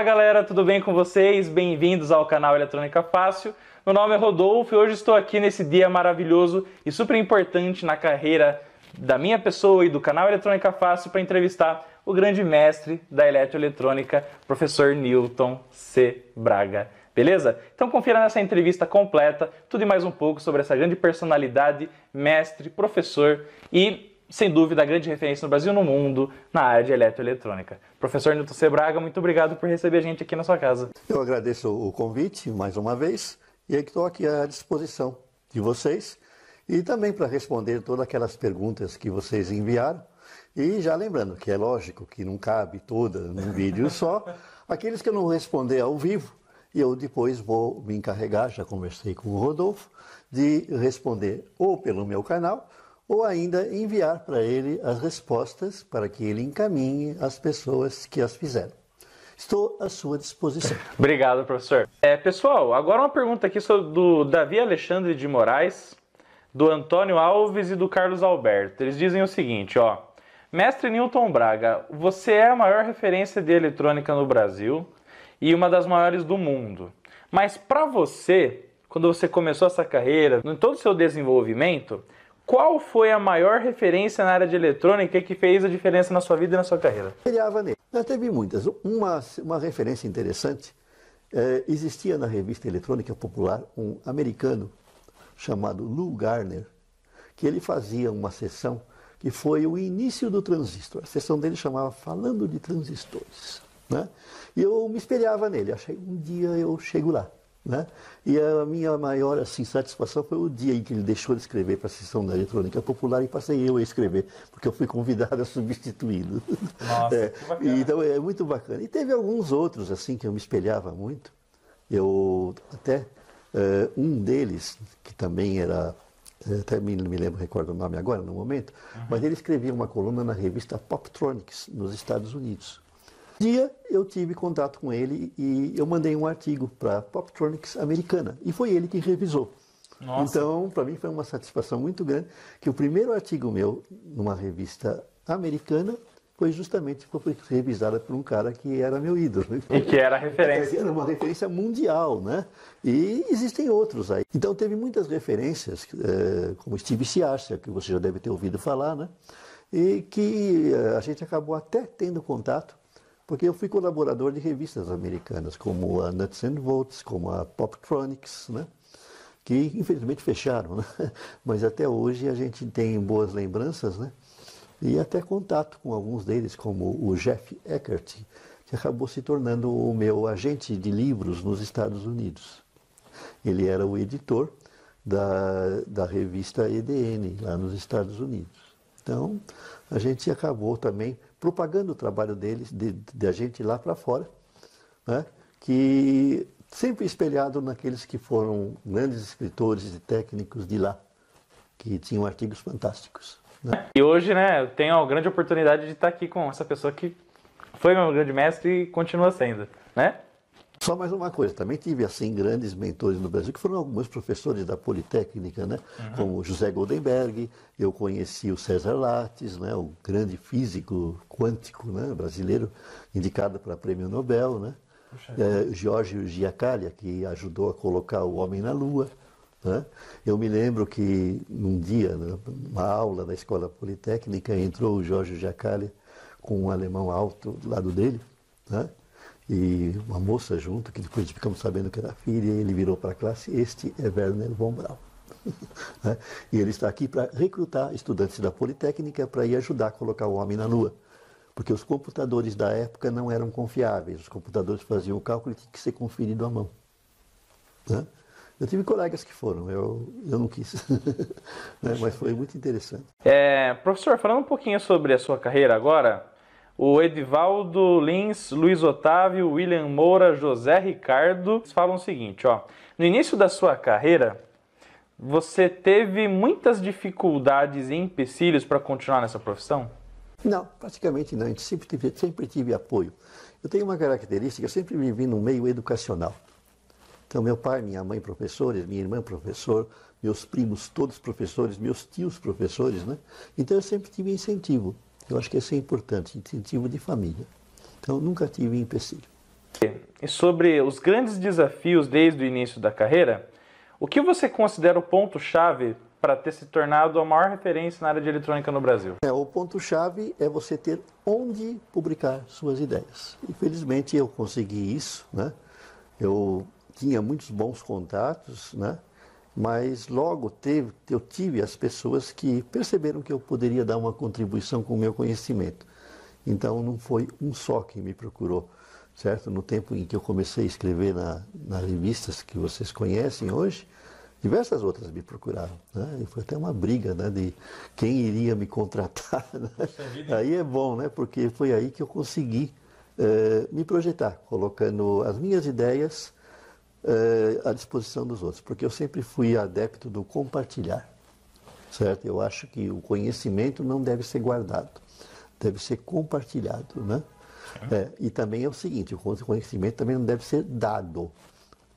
Fala galera, tudo bem com vocês? Bem-vindos ao canal Eletrônica Fácil. Meu nome é Rodolfo e hoje estou aqui nesse dia maravilhoso e super importante na carreira da minha pessoa e do canal Eletrônica Fácil para entrevistar o grande mestre da eletroeletrônica, professor Newton C. Braga. Beleza? Então confira nessa entrevista completa tudo e mais um pouco sobre essa grande personalidade, mestre, professor e sem dúvida, a grande referência no Brasil e no mundo na área de eletroeletrônica. Professor Nilton Sebraga, muito obrigado por receber a gente aqui na sua casa. Eu agradeço o convite mais uma vez e estou aqui à disposição de vocês e também para responder todas aquelas perguntas que vocês enviaram. E já lembrando que é lógico que não cabe toda num vídeo só, aqueles que eu não responder ao vivo, eu depois vou me encarregar, já conversei com o Rodolfo, de responder ou pelo meu canal ou ainda enviar para ele as respostas para que ele encaminhe as pessoas que as fizeram. Estou à sua disposição. Obrigado, professor. É, pessoal, agora uma pergunta aqui sobre do Davi Alexandre de Moraes, do Antônio Alves e do Carlos Alberto. Eles dizem o seguinte, ó: Mestre Newton Braga, você é a maior referência de eletrônica no Brasil e uma das maiores do mundo. Mas para você, quando você começou essa carreira, em todo o seu desenvolvimento, qual foi a maior referência na área de eletrônica que fez a diferença na sua vida e na sua carreira? Criava nele. É Já teve muitas. Uma, uma referência interessante, é, existia na revista eletrônica popular um americano chamado Lou Garner, que ele fazia uma sessão que foi o início do transistor. A sessão dele chamava Falando de Transistores. Né? E eu me espelhava nele, achei um dia eu chego lá. Né? E a minha maior assim, satisfação foi o dia em que ele deixou de escrever para a sessão da eletrônica popular e passei eu a escrever, porque eu fui convidado a substituí-lo. Nossa, é, então é muito bacana. E teve alguns outros assim que eu me espelhava muito. Eu até eh, um deles que também era eh, até me, me lembro, recordo o nome agora, no momento, uhum. mas ele escrevia uma coluna na revista Poptronics, nos Estados Unidos dia eu tive contato com ele e eu mandei um artigo para a Poptronics americana e foi ele que revisou. Nossa. Então, para mim foi uma satisfação muito grande que o primeiro artigo meu numa revista americana foi justamente foi revisada por um cara que era meu ídolo. E que era referência. Era uma referência mundial, né? E existem outros aí. Então teve muitas referências, eh, como Steve Siarcia, que você já deve ter ouvido falar, né? E que eh, a gente acabou até tendo contato porque eu fui colaborador de revistas americanas, como a Nuts and Volts, como a Poptronics, né? que infelizmente fecharam, né? mas até hoje a gente tem boas lembranças né? e até contato com alguns deles, como o Jeff Eckert, que acabou se tornando o meu agente de livros nos Estados Unidos. Ele era o editor da, da revista EDN, lá nos Estados Unidos. Então, a gente acabou também propagando o trabalho deles, de, de a gente lá para fora, né? que sempre espelhado naqueles que foram grandes escritores e técnicos de lá, que tinham artigos fantásticos. Né? E hoje, né, eu tenho a grande oportunidade de estar aqui com essa pessoa que foi meu grande mestre e continua sendo, né? Só mais uma coisa, também tive assim grandes mentores no Brasil, que foram alguns professores da Politécnica, né? Uhum. Como José Goldenberg, eu conheci o César Lattes, né? o grande físico quântico né? brasileiro, indicado para prêmio Nobel, né? É, Jorge Giacalia, que ajudou a colocar o homem na Lua. Né? Eu me lembro que num dia, né, numa aula da Escola Politécnica, entrou o Jorge Giacalia com um alemão alto do lado dele, né? e uma moça junto, que depois ficamos sabendo que era filha, e ele virou para a classe, este é Werner von Braun. Né? e ele está aqui para recrutar estudantes da Politécnica para ir ajudar a colocar o homem na Lua. Porque os computadores da época não eram confiáveis, os computadores faziam o cálculo e tinha que ser conferido à mão. Né? Eu tive colegas que foram, eu, eu não quis. né? Mas foi muito interessante. É, professor, falando um pouquinho sobre a sua carreira agora, o Edivaldo Lins, Luiz Otávio, William Moura, José Ricardo falam o seguinte, ó. No início da sua carreira, você teve muitas dificuldades e empecilhos para continuar nessa profissão? Não, praticamente não. Eu sempre tive, sempre tive apoio. Eu tenho uma característica, sempre vivi no meio educacional. Então, meu pai, minha mãe professores, minha irmã professor, meus primos todos professores, meus tios professores, né? Então, eu sempre tive incentivo. Eu acho que isso é importante, incentivo de família. Então, nunca tive empecilho. E sobre os grandes desafios desde o início da carreira, o que você considera o ponto-chave para ter se tornado a maior referência na área de eletrônica no Brasil? É, o ponto-chave é você ter onde publicar suas ideias. Infelizmente eu consegui isso, né? Eu tinha muitos bons contatos, né? Mas logo teve, eu tive as pessoas que perceberam que eu poderia dar uma contribuição com o meu conhecimento. Então não foi um só que me procurou, certo? No tempo em que eu comecei a escrever na, nas revistas que vocês conhecem hoje, diversas outras me procuraram. Né? E foi até uma briga né, de quem iria me contratar. Né? Aí é bom, né? Porque foi aí que eu consegui eh, me projetar, colocando as minhas ideias eh, à disposição dos outros, porque eu sempre fui adepto do compartilhar, certo? Eu acho que o conhecimento não deve ser guardado, deve ser compartilhado, né? É, e também é o seguinte, o conhecimento também não deve ser dado,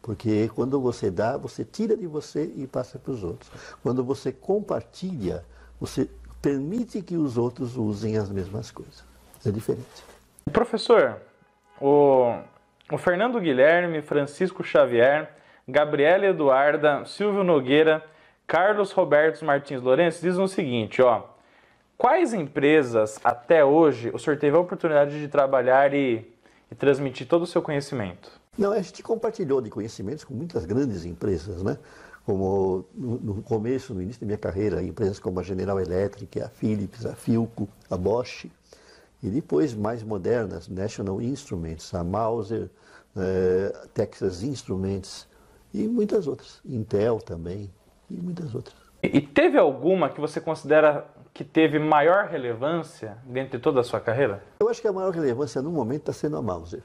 porque quando você dá, você tira de você e passa para os outros. Quando você compartilha, você permite que os outros usem as mesmas coisas. É diferente. Professor, o o Fernando Guilherme, Francisco Xavier, Gabriela Eduarda, Silvio Nogueira, Carlos Roberto Martins Lourenço dizem o seguinte, ó. Quais empresas até hoje o senhor teve a oportunidade de trabalhar e, e transmitir todo o seu conhecimento? Não, a gente compartilhou de conhecimentos com muitas grandes empresas, né? Como no, no começo, no início da minha carreira, empresas como a General Electric, a Philips, a Filco, a Bosch, e depois, mais modernas, National Instruments, a Mauser, eh, Texas Instruments e muitas outras. Intel também e muitas outras. E teve alguma que você considera que teve maior relevância dentre toda a sua carreira? Eu acho que a maior relevância no momento está sendo a Mauser.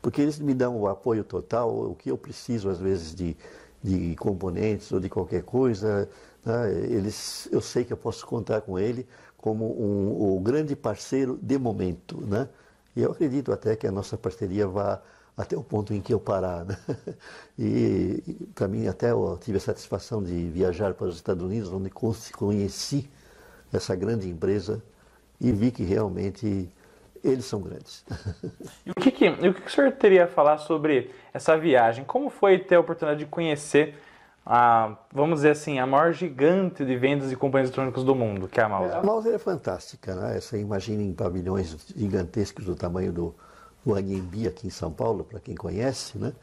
Porque eles me dão o apoio total, o que eu preciso às vezes de, de componentes ou de qualquer coisa. Né? Eles, eu sei que eu posso contar com ele, como um, grande parceiro de momento, né? E eu acredito até que a nossa parceria vá até o ponto em que eu parar. Né? E, e para mim, até eu tive a satisfação de viajar para os Estados Unidos, onde conheci essa grande empresa e vi que realmente eles são grandes. E o que, que, o, que o senhor teria a falar sobre essa viagem? Como foi ter a oportunidade de conhecer a, vamos dizer assim, a maior gigante de vendas de companhias eletrônicas do mundo, que é a Mauser. a Mauser é fantástica, né? Você imagina em pavilhões gigantescos do tamanho do, do Anhembi aqui em São Paulo, para quem conhece, né?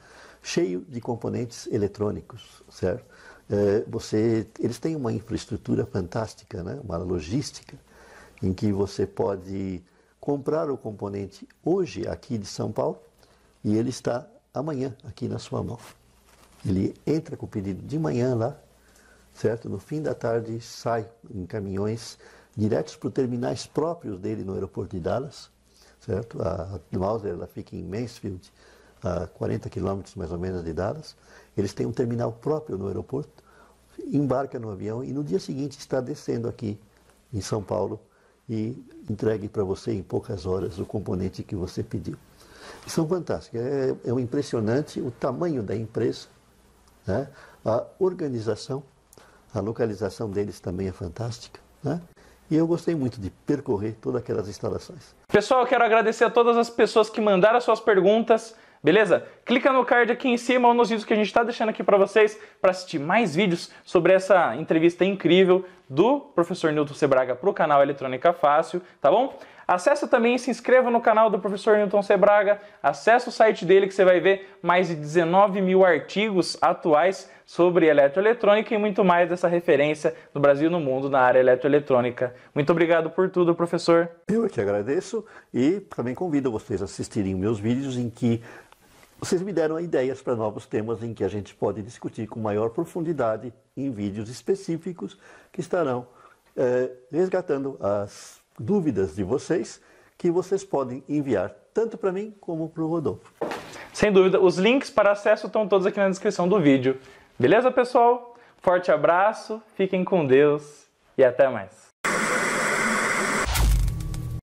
Cheio de componentes eletrônicos, certo? É, você, eles têm uma infraestrutura fantástica, né? Uma logística em que você pode comprar o componente hoje aqui de São Paulo e ele está amanhã aqui na sua mão. Ele entra com o pedido de manhã lá, certo? No fim da tarde sai em caminhões diretos para os terminais próprios dele no aeroporto de Dallas, certo? A Mauser ela fica em Mansfield, a 40 quilômetros mais ou menos de Dallas. Eles têm um terminal próprio no aeroporto, embarca no avião e no dia seguinte está descendo aqui em São Paulo e entregue para você em poucas horas o componente que você pediu. São fantásticos, é, é um impressionante o tamanho da empresa né? A organização, a localização deles também é fantástica. Né? E eu gostei muito de percorrer todas aquelas instalações. Pessoal, eu quero agradecer a todas as pessoas que mandaram suas perguntas. Beleza? Clica no card aqui em cima ou nos vídeos que a gente está deixando aqui para vocês para assistir mais vídeos sobre essa entrevista incrível do professor Newton Sebraga para o canal Eletrônica Fácil, tá bom? Acesse também e se inscreva no canal do professor Newton Sebraga. Acesse o site dele que você vai ver mais de 19 mil artigos atuais sobre eletroeletrônica e muito mais dessa referência no Brasil e no mundo na área eletroeletrônica. Muito obrigado por tudo, professor. Eu é que agradeço e também convido vocês a assistirem meus vídeos em que vocês me deram ideias para novos temas em que a gente pode discutir com maior profundidade em vídeos específicos que estarão eh, resgatando as dúvidas de vocês que vocês podem enviar tanto para mim como para o Rodolfo. Sem dúvida, os links para acesso estão todos aqui na descrição do vídeo. Beleza, pessoal? Forte abraço, fiquem com Deus e até mais.